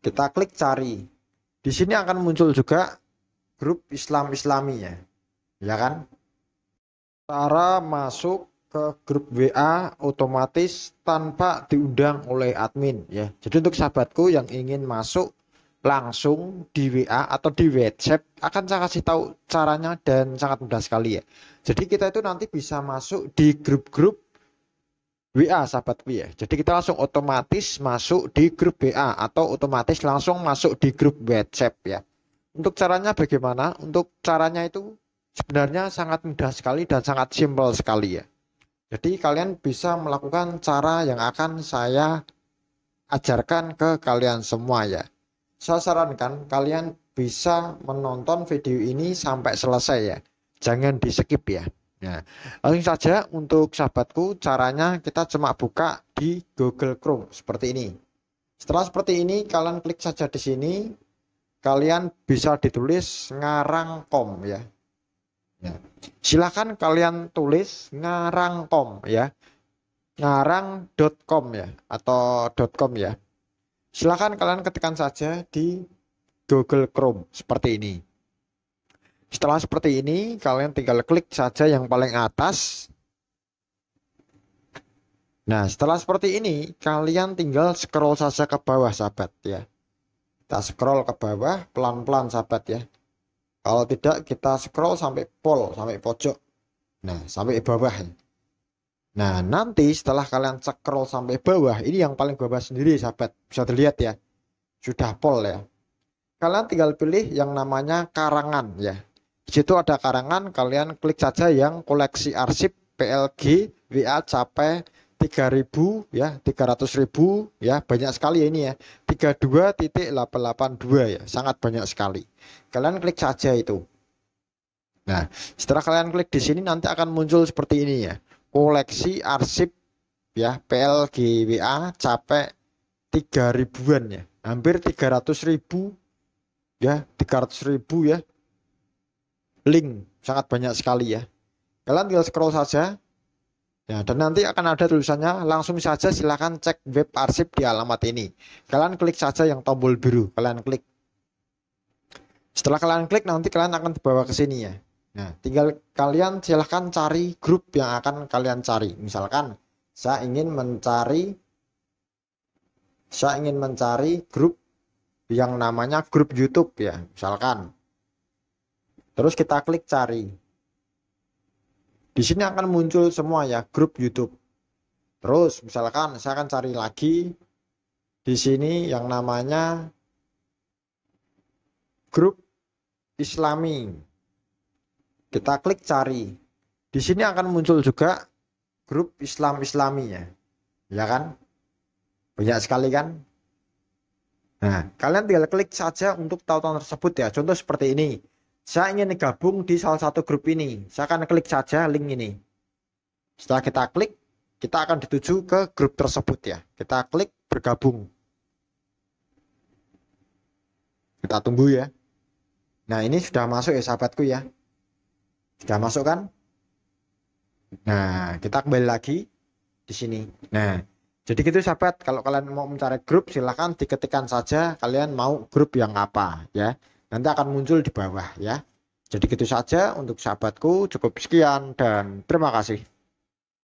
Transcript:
kita klik cari di sini akan muncul juga grup Islam Islami ya ya kan cara masuk ke grup WA otomatis tanpa diundang oleh admin ya jadi untuk sahabatku yang ingin masuk langsung di WA atau di WhatsApp akan saya kasih tahu caranya dan sangat mudah sekali ya. Jadi kita itu nanti bisa masuk di grup-grup WA sahabat ya. Jadi kita langsung otomatis masuk di grup WA atau otomatis langsung masuk di grup WhatsApp ya. Untuk caranya bagaimana? Untuk caranya itu sebenarnya sangat mudah sekali dan sangat simpel sekali ya. Jadi kalian bisa melakukan cara yang akan saya ajarkan ke kalian semua ya. Saya sarankan kalian bisa menonton video ini sampai selesai ya. Jangan di skip ya. Ya. Langsung saja untuk sahabatku caranya kita cuma buka di Google Chrome seperti ini. Setelah seperti ini kalian klik saja di sini. Kalian bisa ditulis ngarang.com ya. ya. Silahkan kalian tulis ngarang.com ya. ngarang.com ya atau .com ya. Silahkan kalian ketikkan saja di Google Chrome seperti ini. Setelah seperti ini, kalian tinggal klik saja yang paling atas. Nah, setelah seperti ini, kalian tinggal scroll saja ke bawah, sahabat ya. Kita scroll ke bawah pelan-pelan, sahabat ya. Kalau tidak, kita scroll sampai pol, sampai pojok. Nah, sampai bawah. Ya. Nah, nanti setelah kalian scroll sampai bawah, ini yang paling bawah sendiri, sahabat. Bisa dilihat ya. Sudah pol ya kalian tinggal pilih yang namanya karangan ya di situ ada karangan, kalian klik saja yang koleksi arsip PLG WA capai 3000 ya, 300.000 ya, banyak sekali ya ini ya. 32.882 ya, sangat banyak sekali. Kalian klik saja itu. Nah, setelah kalian klik di sini nanti akan muncul seperti ini ya. Koleksi arsip ya PLG WA capai 3000-an ya. Hampir 300.000 ya, 300.000 ya link sangat banyak sekali ya kalian tinggal scroll saja ya dan nanti akan ada tulisannya langsung saja silahkan cek web arsip di alamat ini kalian klik saja yang tombol biru kalian klik setelah kalian klik nanti kalian akan dibawa ke sini ya nah tinggal kalian silahkan cari grup yang akan kalian cari misalkan saya ingin mencari saya ingin mencari grup yang namanya grup YouTube ya misalkan Terus kita klik cari. Di sini akan muncul semua ya grup YouTube. Terus misalkan saya akan cari lagi di sini yang namanya grup Islami. Kita klik cari. Di sini akan muncul juga grup Islam Islami ya. Ya kan? Banyak sekali kan? Nah, kalian tinggal klik saja untuk tautan tersebut ya. Contoh seperti ini saya ingin gabung di salah satu grup ini saya akan klik saja link ini setelah kita klik kita akan dituju ke grup tersebut ya kita klik bergabung kita tunggu ya nah ini sudah masuk ya sahabatku ya sudah masuk kan nah kita kembali lagi di sini nah jadi gitu sahabat, kalau kalian mau mencari grup silahkan diketikkan saja kalian mau grup yang apa ya nanti akan muncul di bawah ya. Jadi gitu saja untuk sahabatku, cukup sekian dan terima kasih.